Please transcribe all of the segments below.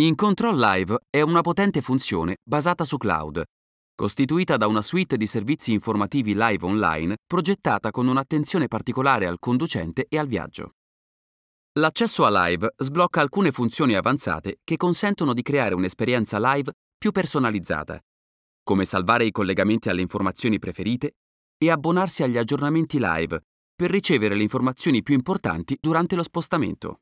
InControl Live è una potente funzione basata su cloud, costituita da una suite di servizi informativi live online progettata con un'attenzione particolare al conducente e al viaggio. L'accesso a live sblocca alcune funzioni avanzate che consentono di creare un'esperienza live più personalizzata, come salvare i collegamenti alle informazioni preferite e abbonarsi agli aggiornamenti live per ricevere le informazioni più importanti durante lo spostamento.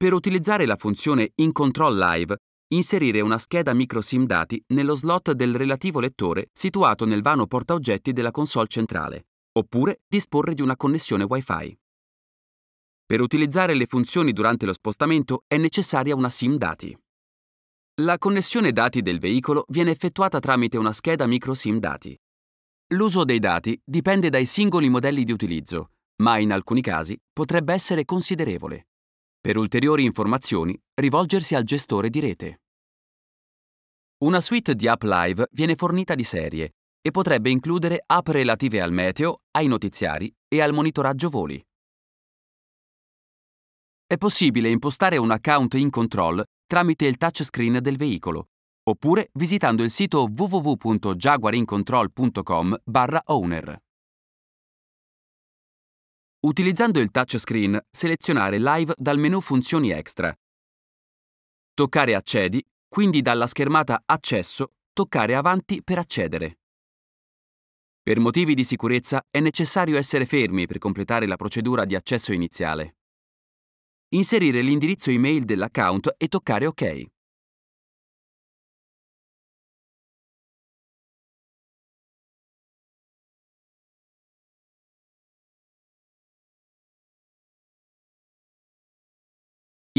Per utilizzare la funzione In Control Live, inserire una scheda microSIM dati nello slot del relativo lettore situato nel vano portaoggetti della console centrale, oppure disporre di una connessione Wi-Fi. Per utilizzare le funzioni durante lo spostamento è necessaria una SIM dati. La connessione dati del veicolo viene effettuata tramite una scheda microSIM dati. L'uso dei dati dipende dai singoli modelli di utilizzo, ma in alcuni casi potrebbe essere considerevole. Per ulteriori informazioni, rivolgersi al gestore di rete. Una suite di app live viene fornita di serie e potrebbe includere app relative al meteo, ai notiziari e al monitoraggio voli. È possibile impostare un account in control tramite il touchscreen del veicolo, oppure visitando il sito www.jaguarincontrol.com/owner. Utilizzando il touchscreen, selezionare Live dal menu Funzioni extra. Toccare Accedi, quindi dalla schermata Accesso, toccare Avanti per accedere. Per motivi di sicurezza è necessario essere fermi per completare la procedura di accesso iniziale. Inserire l'indirizzo email dell'account e toccare OK.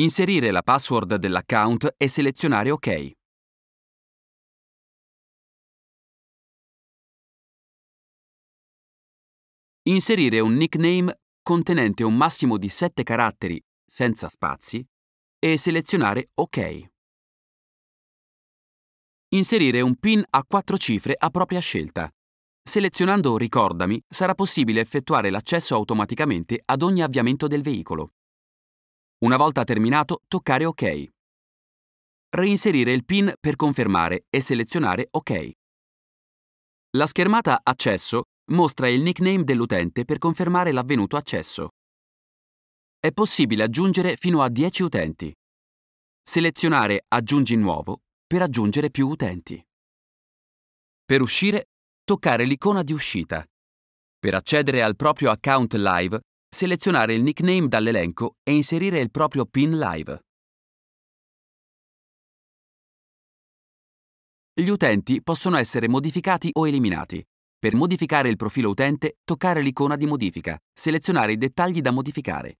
Inserire la password dell'account e selezionare OK. Inserire un nickname contenente un massimo di 7 caratteri senza spazi e selezionare OK. Inserire un PIN a 4 cifre a propria scelta. Selezionando Ricordami sarà possibile effettuare l'accesso automaticamente ad ogni avviamento del veicolo. Una volta terminato, toccare OK. Reinserire il PIN per confermare e selezionare OK. La schermata Accesso mostra il nickname dell'utente per confermare l'avvenuto accesso. È possibile aggiungere fino a 10 utenti. Selezionare Aggiungi nuovo per aggiungere più utenti. Per uscire, toccare l'icona di uscita. Per accedere al proprio account live, selezionare il nickname dall'elenco e inserire il proprio pin live. Gli utenti possono essere modificati o eliminati. Per modificare il profilo utente, toccare l'icona di modifica, selezionare i dettagli da modificare.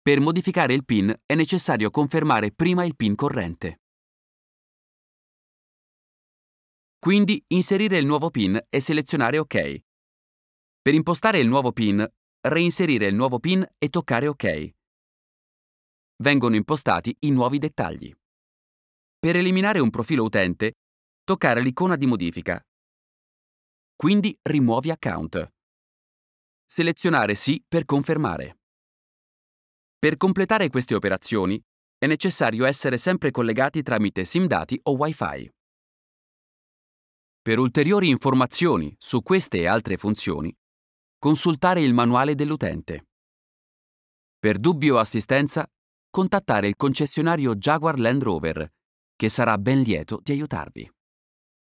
Per modificare il PIN è necessario confermare prima il PIN corrente. Quindi inserire il nuovo PIN e selezionare OK. Per impostare il nuovo PIN reinserire il nuovo PIN e toccare OK. Vengono impostati i nuovi dettagli. Per eliminare un profilo utente, toccare l'icona di modifica. Quindi rimuovi account. Selezionare sì per confermare. Per completare queste operazioni è necessario essere sempre collegati tramite SIM dati o Wi-Fi. Per ulteriori informazioni su queste e altre funzioni, Consultare il manuale dell'utente. Per dubbi o assistenza, contattare il concessionario Jaguar Land Rover, che sarà ben lieto di aiutarvi.